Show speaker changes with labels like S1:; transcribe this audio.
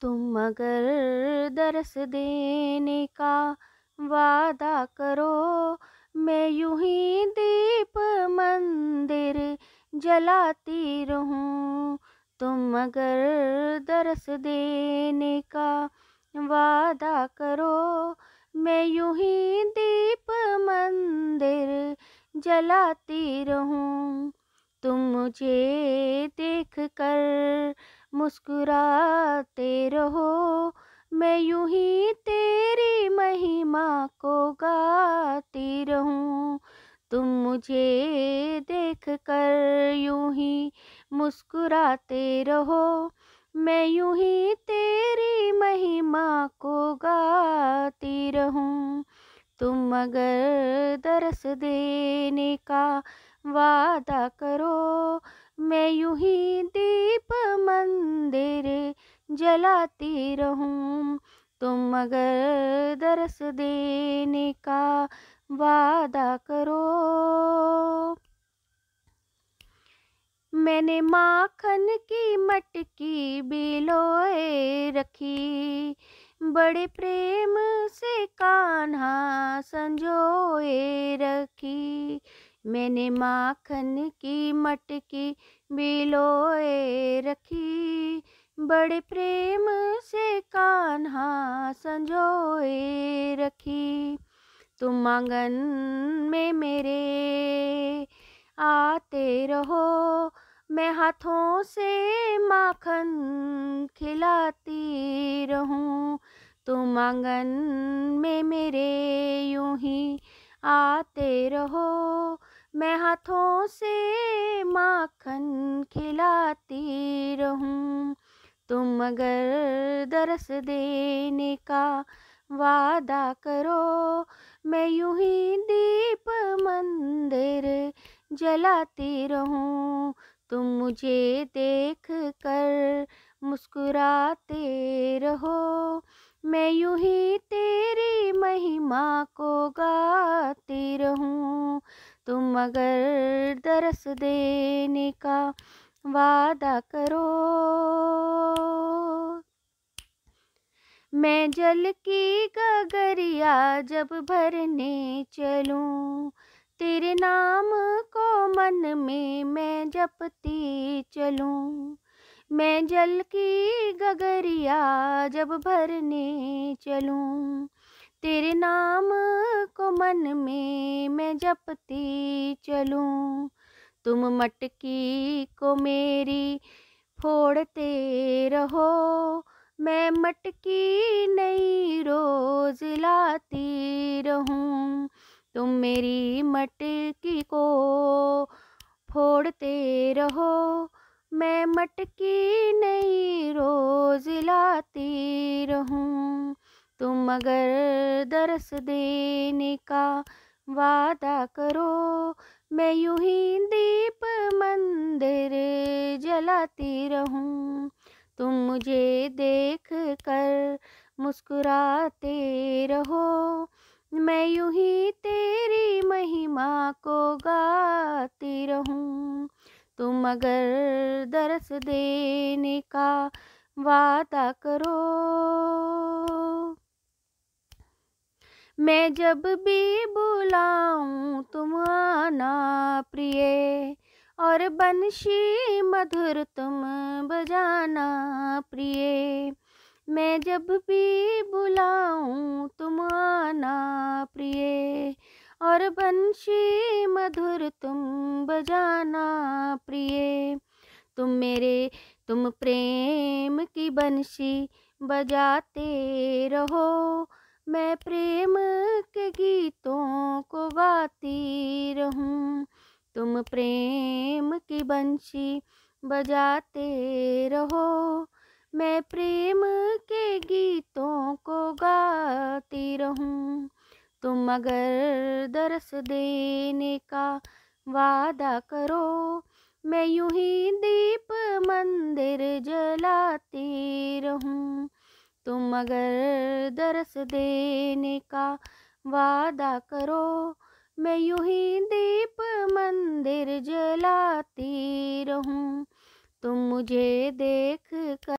S1: तुम मगर दरस देने का वादा करो मैं यूं ही दीप मंदिर जलाती रहूं तुम मगर दरस देने का वादा करो मैं यूं ही दीप मंदिर जलाती रहूं तुम मुझे देख कर मुस्कुराते रहो मैं यूं ही तेरी महिमा को गाती रहूं तुम मुझे देख कर यूं ही मुस्कुराते रहो मैं यूं ही तेरी महिमा को गाती रहूं तुम अगर दरस देने का वादा करो मैं यूं ही दीप मंदिर जलाती रहूं तुम अगर दरस देने का वादा करो मैंने माखन की मटकी बिलोए रखी बड़े प्रेम से कान्हा संजोए रखी मैंने माखन की मटकी बिलोए रखी बड़े प्रेम से कान्हा संजोए रखी तुम आंगन में मेरे आते रहो मैं हाथों से माखन खिलाती रहूं तुम आंगन में मेरे यूं ही आते रहो मैं हाथों से माखन खिलाती रहूं तुम अगर दरस देने का वादा करो मैं यूं ही दीप मंदिर जलाती रहूं तुम मुझे देख कर मुस्कुराते रहो मैं यूं ही तेरी महिमा को गाती रहूं तुम मगर दरस देने का वादा करो मैं जल की गगरिया जब भरने चलूं तेरे नाम को मन में मैं जपती चलूं मैं जल की गगरिया जब भरने चलूं तेरे नाम को मन में मैं जपती चलूं तुम मटकी को मेरी फोड़ते रहो मैं मटकी नई रोज लाती रहूं तुम मेरी मटकी को फोड़ते रहो मैं मटकी नई रोज लाती रहूं मगर दरस देने का वादा करो मैं यूं ही दीप मंदिर जलाती रहूं तुम मुझे देख कर मुस्कुराते रहो मैं यूं ही तेरी महिमा को गाती रहूं तुम अगर दरस देने का वादा करो मैं जब भी बुलाऊं तुम आना प्रिय और बंशी मधुर तुम बजाना प्रिय मैं जब भी बुलाऊं तुम आना प्रिय और बंशी मधुर तुम बजाना प्रिय तुम मेरे तुम प्रेम की बंशी बजाते रहो मैं प्रेम के गीतों को गाती रहूं तुम प्रेम की बंशी बजाते रहो मैं प्रेम के गीतों को गाती रहूं तुम अगर दरस देने का वादा करो मैं यूं ही दीप मंदिर जलाती रहूं तुम अगर दरस देने का वादा करो मैं यूं ही दीप मंदिर जलाती रहूं तुम मुझे देख कर